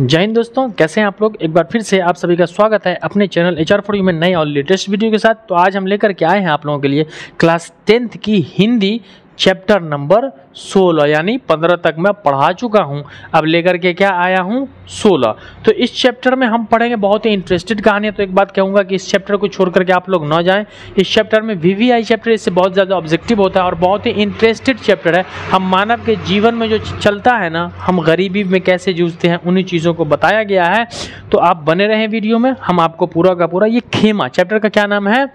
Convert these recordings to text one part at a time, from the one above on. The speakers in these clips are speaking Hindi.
जय हिंद दोस्तों कैसे हैं आप लोग एक बार फिर से आप सभी का स्वागत है अपने चैनल एच आर फोर में नए और लेटेस्ट वीडियो के साथ तो आज हम लेकर के आए हैं आप लोगों के लिए क्लास टेंथ की हिंदी चैप्टर नंबर 16 यानी 15 तक मैं पढ़ा चुका हूं अब लेकर के क्या आया हूं 16 तो इस चैप्टर में हम पढ़ेंगे बहुत ही इंटरेस्टेड कहानी है तो एक बात कहूंगा कि इस चैप्टर को छोड़ करके आप लोग ना जाएं इस चैप्टर में वी चैप्टर इससे बहुत ज़्यादा ऑब्जेक्टिव होता है और बहुत ही इंटरेस्टेड चैप्टर है हम मानव के जीवन में जो चलता है ना हम गरीबी में कैसे जूझते हैं उन्हीं चीज़ों को बताया गया है तो आप बने रहें वीडियो में हम आपको पूरा का पूरा ये खेमा चैप्टर का क्या नाम है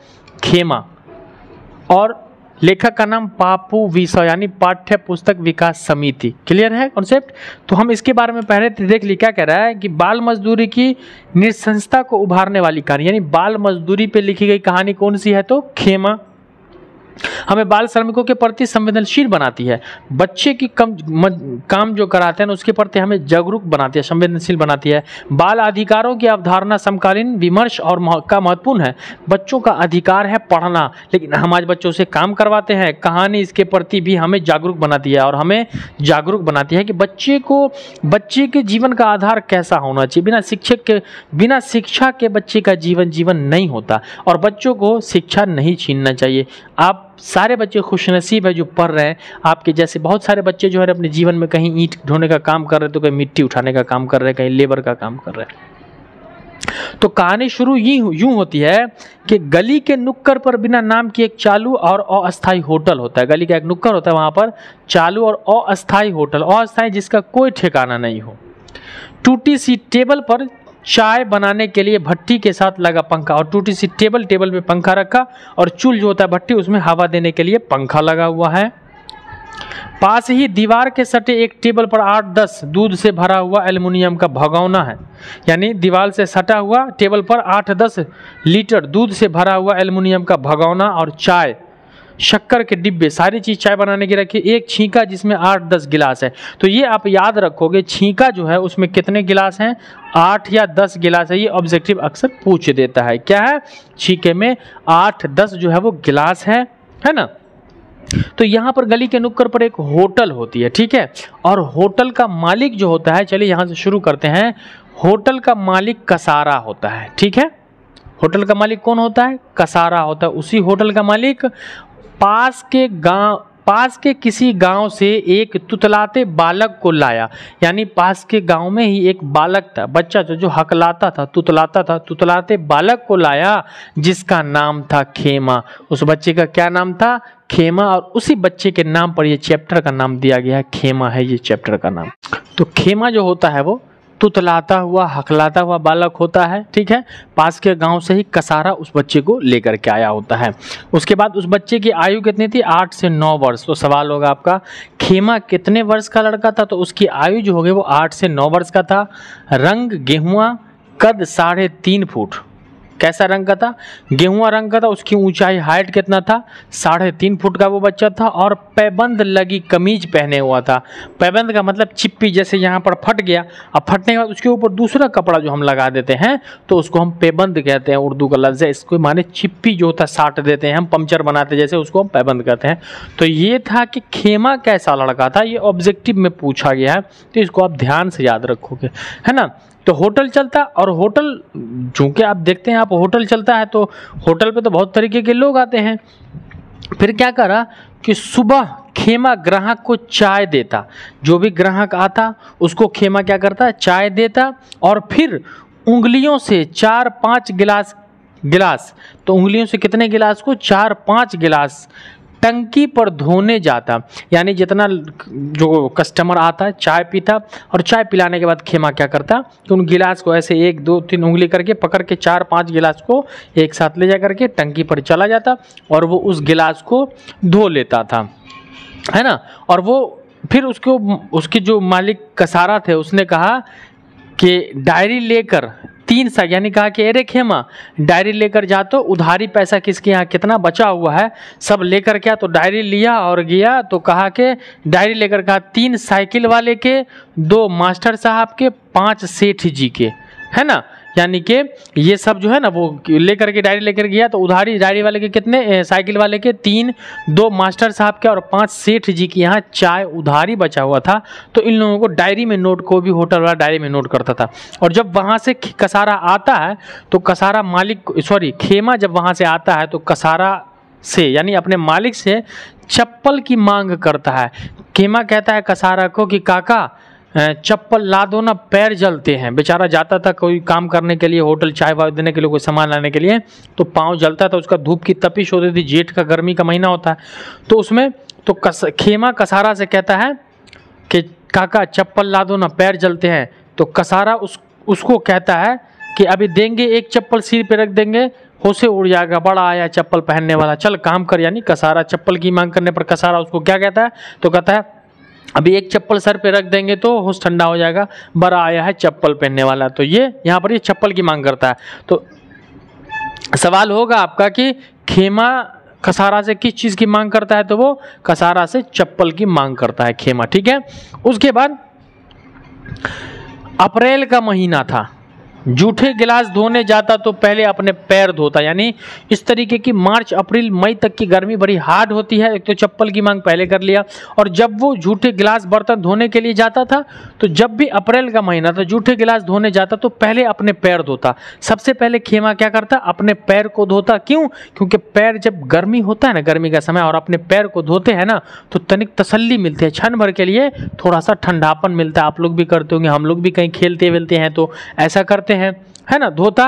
खेमा और लेखक का नाम पापू विसा यानी पाठ्य पुस्तक विकास समिति क्लियर है कॉन्सेप्ट तो हम इसके बारे में पहले देख ली क्या कह रहा है कि बाल मजदूरी की निसंस्था को उभारने वाली कहानी यानी बाल मजदूरी पे लिखी गई कहानी कौन सी है तो खेमा हमें बाल श्रमिकों के प्रति संवेदनशील बनाती है बच्चे की कम काम जो कराते हैं उसके प्रति हमें जागरूक बनाती है संवेदनशील बनाती है बाल अधिकारों की अवधारणा समकालीन विमर्श और का महत्वपूर्ण है बच्चों का अधिकार है पढ़ना लेकिन हम आज बच्चों से काम करवाते हैं कहानी इसके प्रति भी हमें जागरूक बनाती है और हमें जागरूक बनाती है कि बच्चे को बच्चे के जीवन का आधार कैसा होना चाहिए बिना शिक्षक के बिना शिक्षा के बच्चे का जीवन जीवन नहीं होता और बच्चों को शिक्षा नहीं छीनना चाहिए आप सारे बच्चे खुशनसीब है जो पढ़ रहे हैं आपके जैसे बहुत सारे बच्चे जो है अपने जीवन में कहीं ईंट ढोने का काम कर रहे तो कहीं मिट्टी उठाने का काम कर रहे कहीं लेबर का काम कर रहे हैं तो कहानी शुरू यूं होती है कि गली के नुक्कर पर बिना नाम की एक चालू और अस्थाई होटल होता है गली का एक नुक्कर होता है वहां पर चालू और अस्थाई होटल अस्थाई जिसका कोई ठिकाना नहीं हो टूटी सी टेबल पर चाय बनाने के लिए भट्टी के साथ लगा पंखा और टूटी सी टेबल टेबल पे पंखा रखा और चूल जो होता है भट्टी उसमें हवा देने के लिए पंखा लगा हुआ है पास ही दीवार के सटे एक टेबल पर आठ दस दूध से भरा हुआ एल्युमिनियम का भगौना है यानी दीवार से सटा हुआ टेबल पर आठ दस लीटर दूध से भरा हुआ एल्युमिनियम का भगौना और चाय शक्कर के डिब्बे सारी चीज़ चाय बनाने की रखी एक छींका जिसमें आठ दस गिलास है तो ये आप याद रखोगे छींका जो है उसमें कितने गिलास हैं आठ या दस गिलास है ये ऑब्जेक्टिव अक्सर पूछ देता है क्या है छीके में आठ दस जो है वो गिलास है है ना तो यहाँ पर गली के नुक्कर पर एक होटल होती है ठीक है और होटल का मालिक जो होता है चलिए यहाँ से शुरू करते हैं होटल का मालिक कसारा होता है ठीक है होटल का मालिक कौन होता है कसारा होता है उसी होटल का मालिक पास के गांव पास के किसी गांव से एक तुतलाते बालक को लाया यानी पास के गांव में ही एक बालक था बच्चा जो जो हकलाता था तुतलाता था तुतलाते बालक को लाया जिसका नाम था खेमा उस बच्चे का क्या नाम था खेमा और उसी बच्चे के नाम पर यह चैप्टर का नाम दिया गया है खेमा है ये चैप्टर का नाम तो खेमा जो होता है वो तुतलाता हुआ हकलाता हुआ बालक होता है ठीक है पास के गांव से ही कसारा उस बच्चे को लेकर के आया होता है उसके बाद उस बच्चे की आयु कितनी थी आठ से नौ वर्ष तो सवाल होगा आपका खेमा कितने वर्ष का लड़का था तो उसकी आयु जो होगी वो आठ से नौ वर्ष का था रंग गेहुआ कद साढ़े तीन फुट कैसा रंग का था गेहुआ रंग का था उसकी ऊंचाई हाइट कितना था साढ़े तीन फुट का वो बच्चा था और पैबंद लगी कमीज पहने हुआ था पैबंद का मतलब चिप्पी जैसे यहाँ पर फट गया और फटने के बाद उसके ऊपर दूसरा कपड़ा जो हम लगा देते हैं तो उसको हम पैबंद कहते हैं उर्दू का लफ्ज़ है इसको माने चिप्पी जो था साट देते हैं हम पंचर बनाते जैसे उसको हम पैबंद कहते हैं तो ये था कि खेमा कैसा लड़का था ये ऑब्जेक्टिव में पूछा गया है तो इसको आप ध्यान से याद रखोगे है ना तो होटल चलता और होटल चूँकि आप देखते हैं आप होटल चलता है तो होटल पे तो बहुत तरीके के लोग आते हैं फिर क्या करा कि सुबह खेमा ग्राहक को चाय देता जो भी ग्राहक आता उसको खेमा क्या करता चाय देता और फिर उंगलियों से चार पाँच गिलास गिलास तो उंगलियों से कितने गिलास को चार पाँच गिलास टंकी पर धोने जाता यानी जितना जो कस्टमर आता चाय पीता और चाय पिलाने के बाद खेमा क्या करता कि उन गिलास को ऐसे एक दो तीन उंगली करके पकड़ के चार पांच गिलास को एक साथ ले जा करके टंकी पर चला जाता और वो उस गिलास को धो लेता था है ना और वो फिर उसको उसके जो मालिक कसारा थे उसने कहा कि डायरी लेकर तीन सर यानी कहा कि अरे खेमा डायरी लेकर जा तो उधारी पैसा किसके यहाँ कितना बचा हुआ है सब लेकर क्या तो डायरी लिया और गया तो कहा कि डायरी लेकर कहा तीन साइकिल वाले के दो मास्टर साहब के पांच सेठ जी के है ना यानी कि ये सब जो है ना वो लेकर के डायरी लेकर गया तो उधारी डायरी वाले के कितने साइकिल वाले के तीन दो मास्टर साहब के और पांच सेठ जी के यहाँ चाय उधारी बचा हुआ था तो इन लोगों को डायरी में नोट को भी होटल वाला डायरी में नोट करता था और जब वहाँ से कसारा आता है तो कसारा मालिक सॉरी खेमा जब वहाँ से आता है तो कसारा से यानी अपने मालिक से चप्पल की मांग करता है खेमा कहता है कसारा को कि काका चप्पल ला दो ना पैर जलते हैं बेचारा जाता था कोई काम करने के लिए होटल चाय वाय देने के लिए कोई सामान लाने के लिए तो पाँव जलता था उसका धूप की तपिश होती थी जेठ का गर्मी का महीना होता है तो उसमें तो कस खेमा कसारा से कहता है कि काका चप्पल ला दो ना पैर जलते हैं तो कसारा उस उसको कहता है कि अभी देंगे एक चप्पल सिर पे रख देंगे होसे उड़ जाएगा बड़ा आया चप्पल पहनने वाला चल काम कर यानी कसारा चप्पल की मांग करने पर कसारा उसको क्या कहता है तो कहता है अभी एक चप्पल सर पे रख देंगे तो होश ठंडा हो जाएगा बड़ा आया है चप्पल पहनने वाला तो ये यहाँ पर ये चप्पल की मांग करता है तो सवाल होगा आपका कि खेमा कसारा से किस चीज़ की मांग करता है तो वो कसारा से चप्पल की मांग करता है खेमा ठीक है उसके बाद अप्रैल का महीना था जूठे गिलास धोने जाता तो पहले अपने पैर धोता यानी इस तरीके की मार्च अप्रैल मई तक की गर्मी बड़ी हार्ड होती है एक तो चप्पल की मांग पहले कर लिया और जब वो जूठे गिलास बर्तन धोने के लिए जाता था तो जब भी अप्रैल का महीना था जूठे गिलास धोने जाता तो पहले अपने पैर धोता सबसे पहले खेमा क्या करता अपने पैर को धोता क्यों क्योंकि पैर जब गर्मी होता है ना गर्मी का समय और अपने पैर को धोते हैं ना तो तनिक तसली मिलती है क्षण भर के लिए थोड़ा सा ठंडापन मिलता है आप लोग भी करते होंगे हम लोग भी कहीं खेलते वेलते हैं तो ऐसा करते करते हैं है ना धोता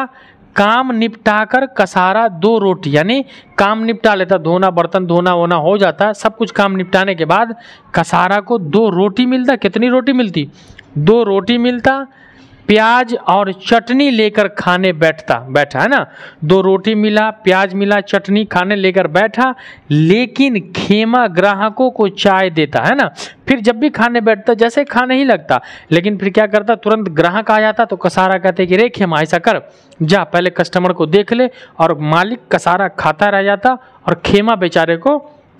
काम निपटाकर कसारा दो रोटी यानी काम निपटा लेता धोना बर्तन धोना वोना हो जाता सब कुछ काम निपटाने के बाद कसारा को दो रोटी मिलता कितनी रोटी मिलती दो रोटी मिलता प्याज और चटनी लेकर खाने बैठता बैठा है ना दो रोटी मिला प्याज मिला चटनी खाने लेकर बैठा लेकिन खेमा ग्राहकों को चाय देता है ना फिर जब भी खाने बैठता जैसे खाने ही लगता लेकिन फिर क्या करता तुरंत ग्राहक आ जाता तो कसारा कहते कि रे खेमा ऐसा कर जा पहले कस्टमर को देख ले और मालिक कसारा खाता रह जाता और खेमा बेचारे को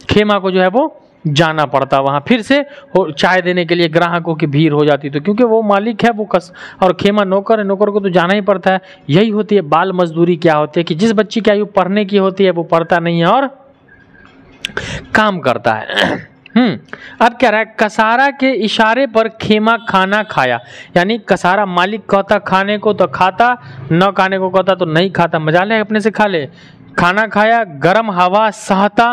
खेमा को जो है वो जाना पड़ता वहाँ फिर से चाय देने के लिए ग्राहकों की भीड़ हो जाती तो क्योंकि वो मालिक है वो कस और खेमा नौकर है नौकर को तो जाना ही पड़ता है यही होती है बाल मजदूरी क्या होती है कि जिस बच्ची की आयु पढ़ने की होती है वो पढ़ता नहीं है और काम करता है हम्म अब क्या रहा है कसारा के इशारे पर खेमा खाना खाया यानी कसारा मालिक कहता खाने को तो खाता न खाने को कहता तो नहीं खाता मजा ले अपने से खा ले खाना खाया गर्म हवा सहता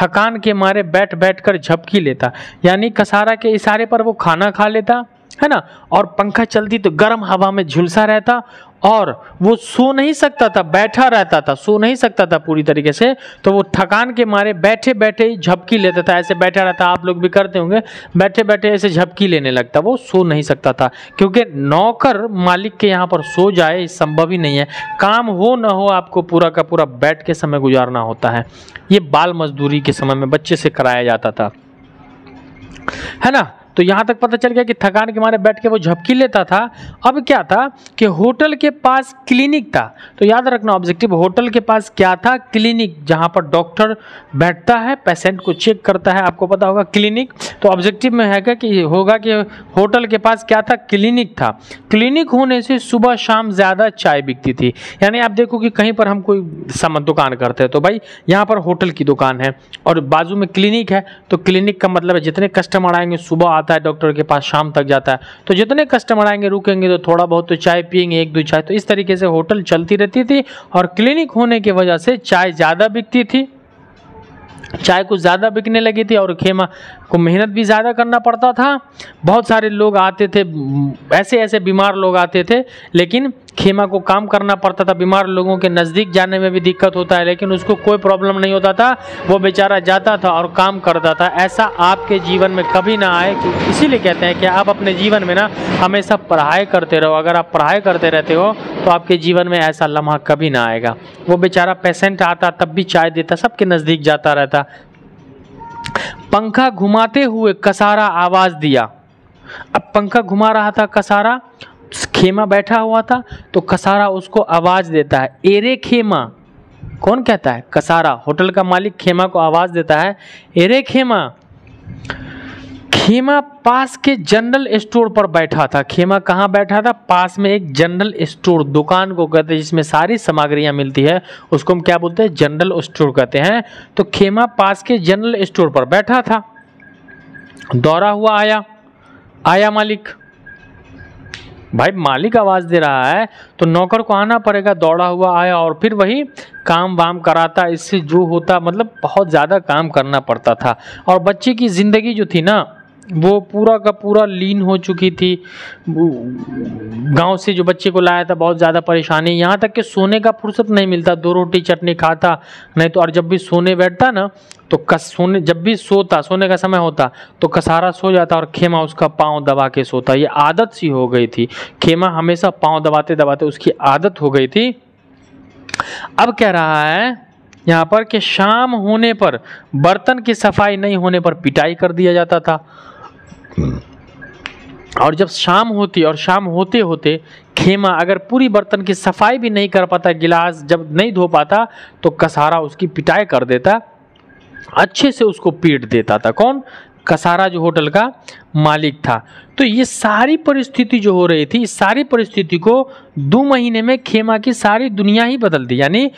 थकान के मारे बैठ बैठ कर झपकी लेता यानी कसारा के इशारे पर वो खाना खा लेता है ना और पंखा चलती तो गर्म हवा में झुलसा रहता और वो सो नहीं सकता था बैठा रहता था सो नहीं सकता था पूरी तरीके से तो वो थकान के मारे बैठे बैठे ही झपकी लेता था ऐसे बैठा रहता आप लोग भी करते होंगे बैठे बैठे ऐसे झपकी लेने लगता वो सो नहीं सकता था क्योंकि नौकर मालिक के यहाँ पर सो जाए संभव ही नहीं है काम हो ना हो आपको पूरा का पूरा बैठ के समय गुजारना होता है ये बाल मजदूरी के समय में बच्चे से कराया जाता था है ना तो यहाँ तक पता चल गया कि थकान के मारे बैठ के वो झपकी लेता था अब क्या था कि होटल के पास क्लिनिक था तो याद रखना ऑब्जेक्टिव होटल के पास क्या था क्लिनिक जहाँ पर डॉक्टर बैठता है पेशेंट को चेक करता है आपको पता होगा क्लिनिक तो ऑब्जेक्टिव में है क्या कि होगा कि होटल के पास क्या था क्लिनिक था क्लिनिक होने से सुबह शाम ज़्यादा चाय बिकती थी यानी आप देखो कि कहीं पर हम कोई सामान दुकान करते हैं तो भाई यहाँ पर होटल की दुकान है और बाजू में क्लिनिक है तो क्लिनिक का मतलब है जितने कस्टमर आएंगे सुबह आता है डॉक्टर के पास शाम तक जाता है तो जितने कस्टमर आएंगे रुकेंगे तो थोड़ा बहुत तो चाय पियेंगे एक दो चाय तो इस तरीके से होटल चलती रहती थी और क्लिनिक होने की वजह से चाय ज़्यादा बिकती थी चाय कुछ ज़्यादा बिकने लगी थी और खेमा को मेहनत भी ज़्यादा करना पड़ता था बहुत सारे लोग आते थे ऐसे ऐसे बीमार लोग आते थे लेकिन खेमा को काम करना पड़ता था बीमार लोगों के नज़दीक जाने में भी दिक्कत होता है लेकिन उसको कोई प्रॉब्लम नहीं होता था वो बेचारा जाता था और काम करता था ऐसा आपके जीवन में कभी ना आए इसीलिए कहते हैं कि आप अपने जीवन में ना हमेशा पढ़ाई करते रहो अगर आप पढ़ाई करते रहते हो तो आपके जीवन में ऐसा लम्हा कभी ना आएगा वो बेचारा पेशेंट आता तब भी चाय देता सबके नज़दीक जाता रहता पंखा घुमाते हुए कसारा आवाज़ दिया अब पंखा घुमा रहा था कसारा खेमा बैठा हुआ था तो कसारा उसको आवाज़ देता है एरे खेमा कौन कहता है कसारा होटल का मालिक खेमा को आवाज़ देता है एरे खेमा खेमा पास के जनरल स्टोर पर बैठा था खेमा कहाँ बैठा था पास में एक जनरल स्टोर दुकान को कहते हैं जिसमें सारी सामग्रियाँ मिलती है उसको हम क्या बोलते हैं जनरल स्टोर कहते हैं तो खेमा पास के जनरल स्टोर पर बैठा था दौरा हुआ आया आया मालिक भाई मालिक आवाज़ दे रहा है तो नौकर को आना पड़ेगा दौड़ा हुआ आया और फिर वही काम वाम कराता इससे जो होता मतलब बहुत ज़्यादा काम करना पड़ता था और बच्चे की ज़िंदगी जो थी ना वो पूरा का पूरा लीन हो चुकी थी गांव से जो बच्चे को लाया था बहुत ज़्यादा परेशानी यहाँ तक कि सोने का फुर्सत नहीं मिलता दो रोटी चटनी खाता नहीं तो और जब भी सोने बैठता ना तो कस सोने जब भी सोता सोने का समय होता तो कसारा सो जाता और खेमा उसका पाँव दबा के सोता ये आदत सी हो गई थी खेमा हमेशा पाँव दबाते दबाते उसकी आदत हो गई थी अब कह रहा है यहाँ पर कि शाम होने पर बर्तन की सफाई नहीं होने पर पिटाई कर दिया जाता था और जब शाम होती और शाम होते होते खेमा अगर पूरी बर्तन की सफाई भी नहीं कर पाता गिलास जब नहीं धो पाता तो कसारा उसकी पिटाई कर देता अच्छे से उसको पीट देता था कौन कसारा जो होटल का मालिक था तो ये सारी परिस्थिति जो हो रही थी इस सारी परिस्थिति को दो महीने में खेमा की सारी दुनिया ही बदल दी यानी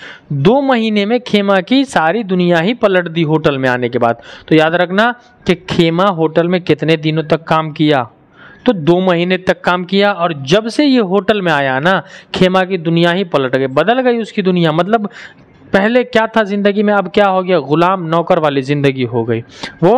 दो महीने में खेमा की सारी दुनिया ही पलट दी होटल में आने के बाद तो याद रखना कि खेमा होटल में कितने दिनों तक काम किया तो दो महीने तक काम किया और जब से ये होटल में आया ना खेमा की दुनिया ही पलट गई बदल गई उसकी दुनिया मतलब पहले क्या था ज़िंदगी में अब क्या हो गया गुलाम नौकर वाली ज़िंदगी हो गई वो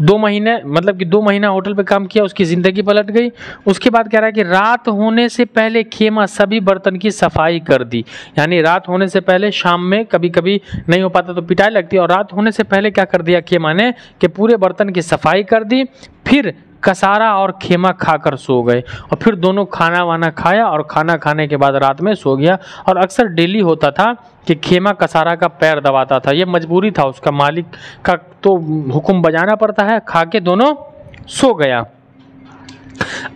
दो महीने मतलब कि दो महीना होटल पे काम किया उसकी ज़िंदगी पलट गई उसके बाद कह रहा है कि रात होने से पहले खेमा सभी बर्तन की सफाई कर दी यानी रात होने से पहले शाम में कभी कभी नहीं हो पाता तो पिटाई लगती और रात होने से पहले क्या कर दिया खेमा ने कि पूरे बर्तन की सफाई कर दी फिर कसारा और खेमा खाकर सो गए और फिर दोनों खाना वाना खाया और खाना खाने के बाद रात में सो गया और अक्सर डेली होता था कि खेमा कसारा का पैर दबाता था यह मजबूरी था उसका मालिक का तो हुक्म बजाना पड़ता है खा के दोनों सो गया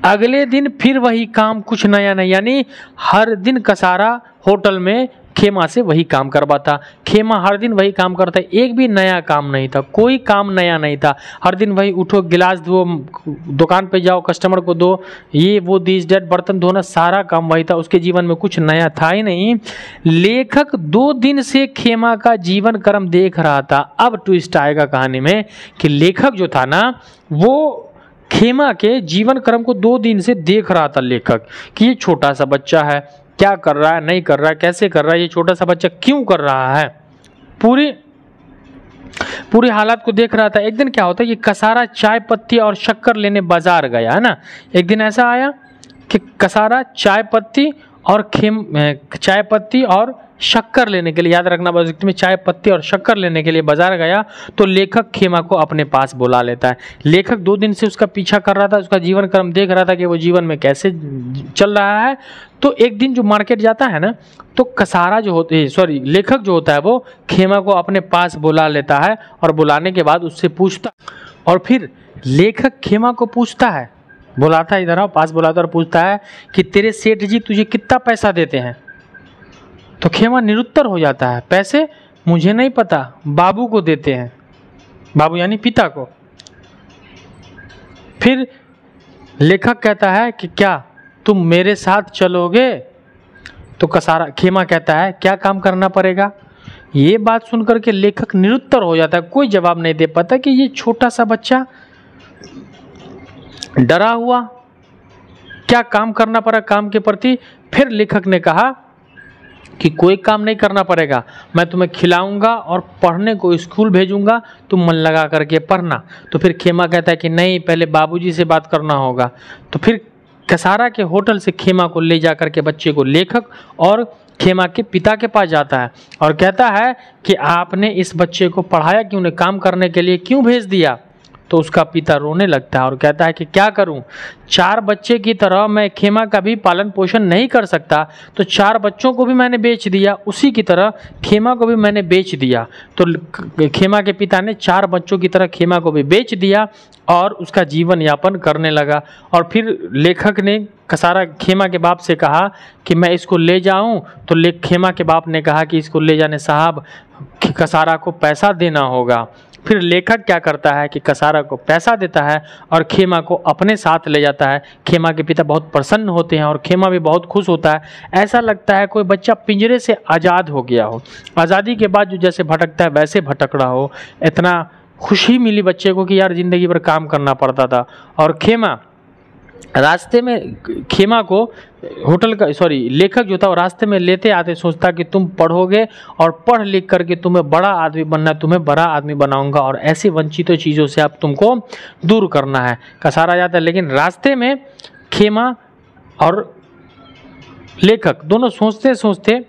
अगले दिन फिर वही काम कुछ नया नहीं यानी हर दिन कसारा होटल में खेमा से वही काम करवाता खेमा हर दिन वही काम करता एक भी नया काम नहीं था कोई काम नया नहीं था हर दिन वही उठो गिलास धो दुकान पे जाओ कस्टमर को दो ये वो दिस डेट बर्तन धोना सारा काम वही था उसके जीवन में कुछ नया था ही नहीं लेखक दो दिन से खेमा का जीवन क्रम देख रहा था अब ट्विस्ट आएगा कहानी में कि लेखक जो था ना वो खेमा के जीवन क्रम को दो दिन से देख रहा था लेखक कि ये छोटा सा बच्चा है क्या कर रहा है नहीं कर रहा है कैसे कर रहा है ये छोटा सा बच्चा क्यों कर रहा है पूरी पूरी हालात को देख रहा था एक दिन क्या होता है ये कसारा चाय पत्ती और शक्कर लेने बाजार गया है ना एक दिन ऐसा आया कि कसारा चाय पत्ती और खेम चाय पत्ती और शक्कर लेने के लिए याद रखना प्रोजेक्ट में चाय पत्ती और शक्कर लेने के लिए बाजार गया तो लेखक खेमा को अपने पास बुला लेता है लेखक दो दिन से उसका पीछा कर रहा था उसका जीवन क्रम देख रहा था कि वो जीवन में कैसे चल रहा है तो एक दिन जो मार्केट जाता है ना तो कसारा जो होते है सॉरी लेखक जो होता है वो खेमा को अपने पास बुला लेता है और बुलाने के बाद उससे पूछता और फिर लेखक खेमा को पूछता है बुलाता इधर आओ पास बुलाता और पूछता है कि तेरे सेठ जी तुझे कितना पैसा देते हैं तो खेमा निरुत्तर हो जाता है पैसे मुझे नहीं पता बाबू को देते हैं बाबू यानी पिता को फिर लेखक कहता है कि क्या तुम मेरे साथ चलोगे तो कसारा खेमा कहता है क्या काम करना पड़ेगा ये बात सुनकर के लेखक निरुत्तर हो जाता है कोई जवाब नहीं दे पाता कि ये छोटा सा बच्चा डरा हुआ क्या काम करना पड़ा काम के प्रति फिर लेखक ने कहा कि कोई काम नहीं करना पड़ेगा मैं तुम्हें खिलाऊंगा और पढ़ने को स्कूल भेजूंगा तुम मन लगा करके पढ़ना तो फिर खेमा कहता है कि नहीं पहले बाबूजी से बात करना होगा तो फिर कसारा के होटल से खेमा को ले जा करके बच्चे को लेखक और खेमा के पिता के पास जाता है और कहता है कि आपने इस बच्चे को पढ़ाया कि उन्हें काम करने के लिए क्यों भेज दिया तो उसका पिता रोने लगता है और कहता है कि क्या करूं चार बच्चे की तरह मैं खेमा का भी पालन पोषण नहीं कर सकता तो चार बच्चों को भी मैंने बेच दिया उसी की तरह खेमा को भी मैंने बेच दिया तो खेमा के पिता ने चार बच्चों की तरह खेमा को भी बेच दिया और उसका जीवन यापन करने लगा और फिर लेखक ने कसारा खेमा के बाप से कहा कि मैं इसको ले जाऊं तो ले खेमा के बाप ने कहा कि इसको ले जाने साहब कसारा को पैसा देना होगा फिर लेखक क्या करता है कि कसारा को पैसा देता है और खेमा को अपने साथ ले जाता है खेमा के पिता बहुत प्रसन्न होते हैं और खेमा भी बहुत खुश होता है ऐसा लगता है कोई बच्चा पिंजरे से आज़ाद हो गया हो आज़ादी के बाद जो जैसे भटकता है वैसे भटक रहा हो इतना खुशी मिली बच्चे को कि यार ज़िंदगी भर काम करना पड़ता था और खेमा रास्ते में खेमा को होटल का सॉरी लेखक जो था वो रास्ते में लेते आते सोचता कि तुम पढ़ोगे और पढ़ लिख करके तुम्हें बड़ा आदमी बनना है तुम्हें बड़ा आदमी बनाऊंगा और ऐसी वंचितों चीज़ों से अब तुमको दूर करना है कसारा जाता है लेकिन रास्ते में खेमा और लेखक दोनों सोचते सोचते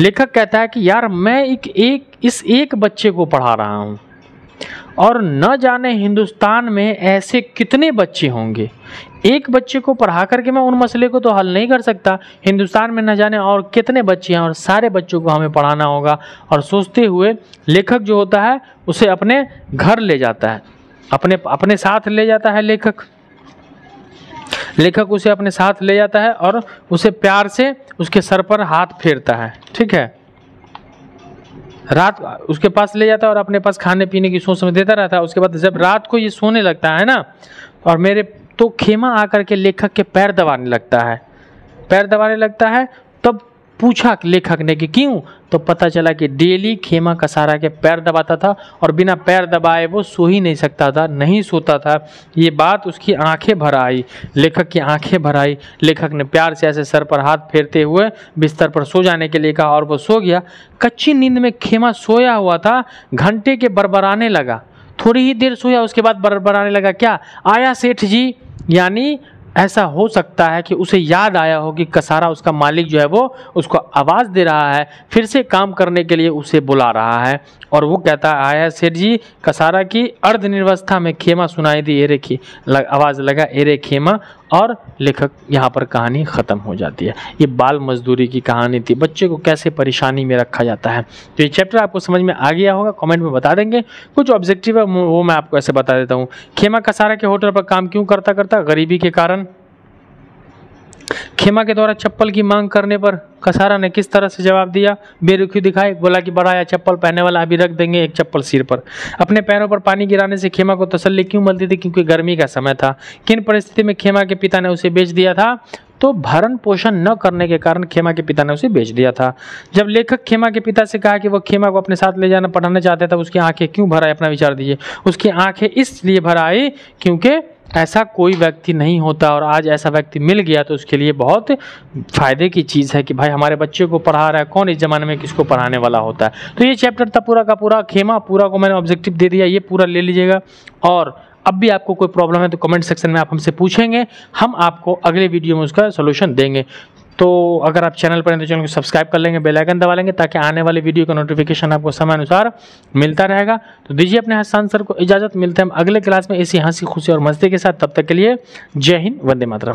लेखक कहता है कि यार मैं एक एक इस एक बच्चे को पढ़ा रहा हूँ और न जाने हिंदुस्तान में ऐसे कितने बच्चे होंगे एक बच्चे को पढ़ा करके मैं उन मसले को तो हल नहीं कर सकता हिंदुस्तान में न जाने और कितने बच्चे हैं और सारे बच्चों को हमें पढ़ाना होगा और सोचते हुए लेखक जो होता है उसे अपने घर ले जाता है अपने अपने साथ ले जाता है लेखक लेखक उसे अपने साथ ले जाता है और उसे प्यार से उसके सर पर हाथ फेरता है ठीक है रात उसके पास ले जाता है और अपने पास खाने पीने की सोच में देता रहता है उसके बाद जब रात को ये सोने लगता है ना और मेरे तो खेमा आकर के लेखक के पैर दबाने लगता है पैर दबाने लगता है तब पूछा लेखक ने कि क्यों तो पता चला कि डेली खेमा कसारा के पैर दबाता था और बिना पैर दबाए वो सो ही नहीं सकता था नहीं सोता था ये बात उसकी आंखें भर आई लेखक की आंखें भर आई लेखक ने प्यार से ऐसे सर पर हाथ फेरते हुए बिस्तर पर सो जाने के लिए कहा और वो सो गया कच्ची नींद में खेमा सोया हुआ था घंटे के बरबराने लगा थोड़ी ही देर सोया उसके बाद बरबराने लगा क्या आया सेठ जी यानी ऐसा हो सकता है कि उसे याद आया हो कि कसारा उसका मालिक जो है वो उसको आवाज़ दे रहा है फिर से काम करने के लिए उसे बुला रहा है और वो कहता है आया सेठ जी कसारा की अर्धनिर्वस्था में खेमा सुनाई दी एरे खे आवाज़ लगा एरे खेमा और लेखक यहाँ पर कहानी ख़त्म हो जाती है ये बाल मजदूरी की कहानी थी बच्चे को कैसे परेशानी में रखा जाता है तो ये चैप्टर आपको समझ में आ गया होगा कमेंट में बता देंगे कुछ ऑब्जेक्टिव है वो मैं आपको ऐसे बता देता हूँ खेमा कसारा के होटल पर काम क्यों करता करता गरीबी के कारण खेमा के द्वारा चप्पल की मांग करने पर कसारा ने किस तरह से जवाब दिया बेरुखी दिखाई बोला कि बड़ा या चप्पल पहनने वाला अभी रख देंगे एक चप्पल सिर पर अपने पैरों पर पानी गिराने से खेमा को तसल्ली क्यों मिलती थी क्योंकि गर्मी का समय था किन परिस्थिति में खेमा के पिता ने उसे बेच दिया था तो भरण पोषण न करने के कारण खेमा के पिता ने उसे बेच दिया था जब लेखक खेमा के पिता से कहा कि वह खेमा को अपने साथ ले जाना पढ़ाना चाहता था उसकी आंखें क्यों भराए अपना विचार दीजिए उसकी आंखें इसलिए भराई क्योंकि ऐसा कोई व्यक्ति नहीं होता और आज ऐसा व्यक्ति मिल गया तो उसके लिए बहुत फ़ायदे की चीज़ है कि भाई हमारे बच्चे को पढ़ा रहा है कौन इस ज़माने में किसको पढ़ाने वाला होता है तो ये चैप्टर था पूरा का पूरा खेमा पूरा को मैंने ऑब्जेक्टिव दे दिया ये पूरा ले लीजिएगा और अब भी आपको कोई प्रॉब्लम है तो कमेंट सेक्शन में आप हमसे पूछेंगे हम आपको अगले वीडियो में उसका सोल्यूशन देंगे तो अगर आप चैनल पर हैं तो चैनल को सब्सक्राइब कर लेंगे बेल आइकन दबा लेंगे ताकि आने वाले वीडियो का नोटिफिकेशन आपको समय अनुसार मिलता रहेगा तो दीजिए अपने हस्तान सर को इजाज़त मिलते हैं हम अगले क्लास में इसी हंसी खुशी और मस्ती के साथ तब तक के लिए जय हिंद वंदे मातरम